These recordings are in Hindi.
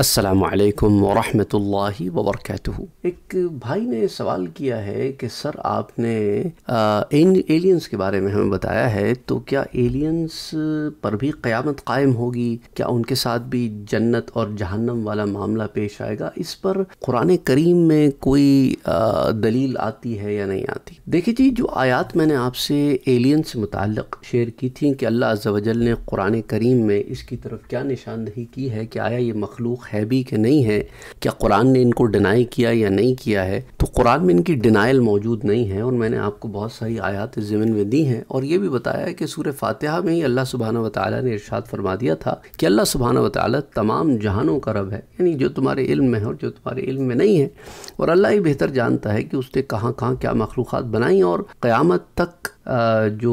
असलकम वरहि वबरक एक भाई ने सवाल किया है कि सर आपने आ, एलियंस के बारे में हमें बताया है तो क्या एलियंस पर भी क़यामत कायम होगी क्या उनके साथ भी जन्नत और जहन्नम वाला मामला पेश आएगा इस पर कुरान करीम में कोई आ, दलील आती है या नहीं आती देखिए जी जो आयात मैंने आपसे एलियन से मुतल शेयर की थी कि अल्लाह वजल ने कुरान करीम में इसकी तरफ क्या निशानदही की है कि आया ये मखलूक है भी कि नहीं है क्या कुरान ने इनको डिनाई किया या नहीं किया है तो कुरान में इनकी डिनाइल मौजूद नहीं है और मैंने आपको बहुत सारी आयात ज़मीन में दी हैं और ये भी बताया कि सूर्य फातहा में ही अल्लाह सुबहाना वाली ने इर्शाद फरमा दिया था कि अल्लाह सुबहाना वाली तमाम जहानों का रब है यानी जो तुम्हारे इल्म में है और जो तुम्हारे इल्म में नहीं है और अल्लाह ही बेहतर जानता है कि उसने कहाँ कहाँ क्या मखलूक़ात बनाई और क़्यामत तक जो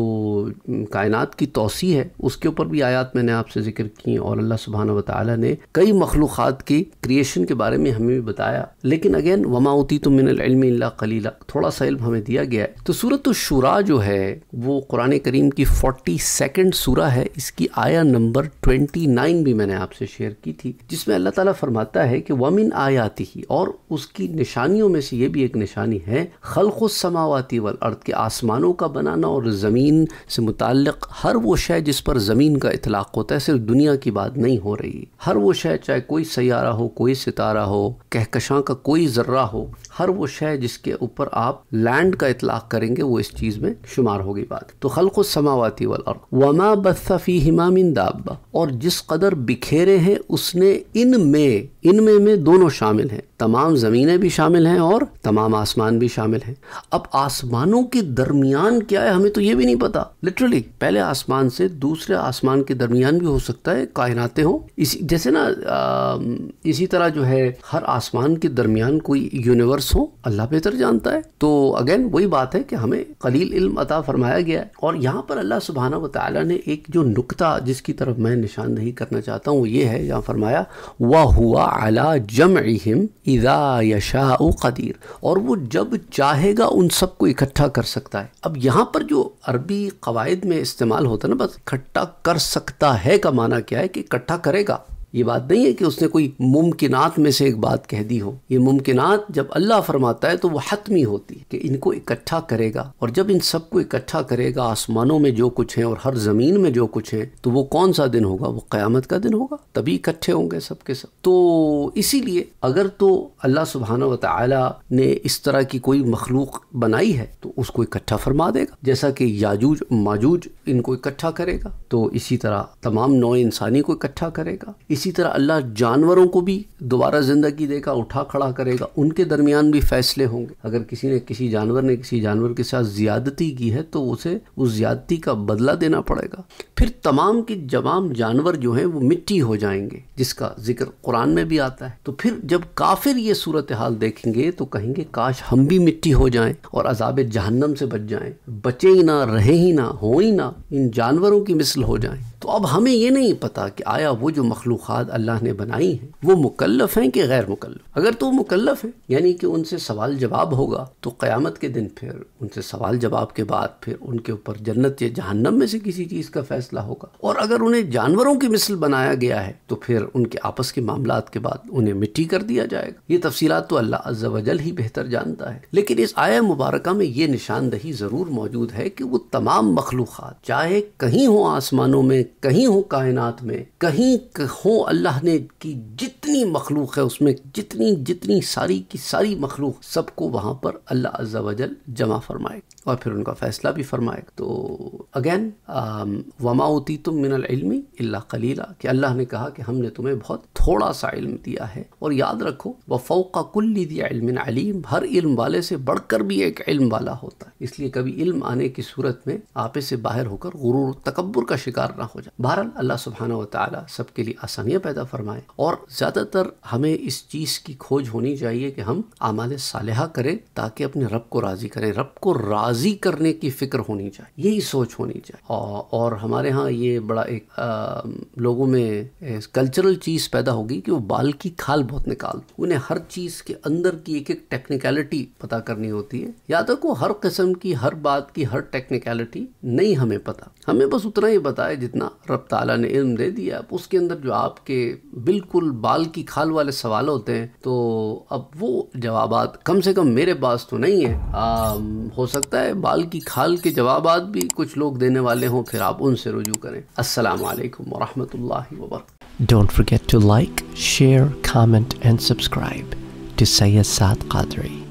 कायनात की तोसी है उसके ऊपर भी आयात मैंने आपसे ज़िक्र की और अल्लाह सुबहाना वाली ने कई मखलूक़ात की क्रिएशन के बारे में हमें भी बताया लेकिन अगेन वमाउती तो मिनलम कलीला थोड़ा सा इल्म हमें दिया गया है तो सूरत शुरा जो है वो कुरान करीम की फोर्टी सेकेंड सूरा है इसकी आया नंबर ट्वेंटी नाइन भी मैंने आपसे शेयर की थी जिसमें अल्लाह ताला फरमाता है कि वमिन आयाती ही और उसकी निशानियों में से ये भी एक निशानी है खलक समावती वल अर्द के आसमानों का बनाना होना और ज़मीन से मुतक़ हर वो शय जिस पर ज़मीन का इतलाक़ होता है सिर्फ दुनिया की बात नहीं हो रही हर वो शय चाहे कोई सैारा हो कोई सितारा हो कहकशां का कोई जर्रा हो हर वो शय जिसके ऊपर आप लैंड का इतलाक करेंगे वो इस चीज़ में शुमार होगी बात तो खलको समावती वाल और वमा बस्फी हिमामिन दाबा और जिस कदर बिखेरे हैं उसने इनमें इनमें में दोनों शामिल हैं तमाम ज़मीनें भी शामिल हैं और तमाम आसमान भी शामिल हैं अब आसमानों के दरमियान क्या है हमें तो ये भी नहीं पता लिटरली पहले आसमान से दूसरे आसमान के दरमियान भी हो सकता है कायनाते हो इसी जैसे ना आ, इसी तरह जो है हर आसमान के दरमियान कोई यूनिवर्स वर्ड्स हों अल्लाह बेहतर जानता है तो अगेन वही बात है कि हमें कलील इल्म अता फरमाया गया है और यहाँ पर अल्लाह सुबहाना व ताली ने एक जो नुकता जिसकी तरफ मैं निशानदही करना चाहता हूँ ये है यहाँ फरमाया वाह हुआ अला जम इदा यशा कदीर और वो जब चाहेगा उन सबको इकट्ठा कर सकता है अब यहाँ पर जो अरबी कवायद में इस्तेमाल होता है ना बस इकट्ठा कर सकता है का माना क्या है कि इकट्ठा करेगा ये बात नहीं है कि उसने कोई मुमकिनात में से एक बात कह दी हो ये मुमकिनात जब अल्लाह फरमाता है तो वो हतमी होती है कि इनको इकट्ठा करेगा और जब इन सबको इकट्ठा करेगा आसमानों में जो कुछ है और हर ज़मीन में जो कुछ है तो वो कौन सा दिन होगा वो क़्यामत का दिन होगा तभी इकट्ठे होंगे सबके सब तो इसीलिए अगर तो अल्लाह सुबहाना व ने इस तरह की कोई मखलूक बनाई है तो उसको इकट्ठा फरमा देगा जैसा कि याजूज माजूज इनको इकट्ठा करेगा तो इसी तरह तमाम नौ इंसानी को इकट्ठा करेगा इस इसी तरह अल्लाह जानवरों को भी दोबारा ज़िंदगी देगा उठा खड़ा करेगा उनके दरमियान भी फैसले होंगे अगर किसी ने किसी जानवर ने किसी जानवर के साथ ज़्यादती की है तो उसे उस ज़्यादती का बदला देना पड़ेगा फिर तमाम के जमाम जानवर जो हैं वो मिट्टी हो जाएंगे जिसका जिक्र कुरान में भी आता है तो फिर जब काफिर ये सूरत हाल देखेंगे तो कहेंगे काश हम भी मिट्टी हो जाएं और अजाब जहन्नम से बच जाएं बचे ही ना रहे ही ना हो ही ना इन जानवरों की मिसल हो जाएं तो अब हमें ये नहीं पता कि आया वो जो मखलूक़ अल्लाह ने बनाई हैं वो मुकल्लफ़ हैं कि गैर मुकल्लफ अगर तो वो मुकल्लफ़ हैं यानी कि उनसे सवाल जवाब होगा तो क़्यामत के दिन फिर उनसे सवाल जवाब के बाद फिर उनके ऊपर जन्नत या जहन्नम में से किसी चीज़ का फ़ैसला होगा और अगर उन्हें जानवरों की मिसल बनाया गया है तो फिर उनके आपस के मामला के बाद उन्हें मिट्टी कर दिया जाएगा ये तफसीत तो अल्लाह अज्जल ही बेहतर जानता है लेकिन इस आया मुबारक में ये निशानदही ज़रूर मौजूद है कि वो तमाम मखलूक़ात चाहे कहीं हों आसमानों में कहीं हो कायनात में कहीं हो अल्लाह ने की जित जितनी मखलूक है उसमें जितनी जितनी सारी की सारी मखलूक सबको वहाँ पर अल्लाह अज्जा वजल जमा फरमाए और फिर उनका फ़ैसला भी फरमाए तो अगेन um, वमा उती तुम मिनलमी अल्लाह कलीला कि अल्लाह ने कहा कि हमने तुम्हें बहुत थोड़ा सा इल्म दिया है और याद रखो वह फोका कुल्ली दिया इल्मिन अलीम हर इल्म वाले से बढ़कर भी एक इल्म वाला होता है इसलिए कभी इल्म आने की सूरत में आपे से बाहर होकर गुरूर तकबर का शिकार ना हो जाए बहरहाल अल्लाह सुबहाना वाली सबके लिए आसानियाँ पैदा फरमाए और ज़्यादा ज़्यादातर हमें इस चीज़ की खोज होनी चाहिए कि हम आमाल साल करें ताकि अपने रब को राज़ी करें रब को राज़ी करने की फ़िक्र होनी चाहिए यही सोच होनी चाहिए और हमारे यहाँ ये बड़ा एक आ, लोगों में कल्चरल चीज़ पैदा होगी कि वो बाल की खाल बहुत निकाल उन्हें हर चीज़ के अंदर की एक एक टेक्निकलिटी पता करनी होती है या तक वो हर किस्म की हर बात की हर टेक्निकलिटी नहीं हमें पता हमें बस उतना ही पता है जितना रब ताला ने इल्म दे दिया उसके अंदर जो आपके बिल्कुल बाल की खाल वाले सवाल होते हैं तो अब वो जवाब कम से कम मेरे पास तो नहीं है आ, हो सकता है बाल की खाल के जवाब भी कुछ लोग देने वाले हों फिर आप उनसे रुजू करें अस्सलाम वालेकुम वरहमतुल्लाहि don't forget to like share comment and subscribe to Syed Saad Qadri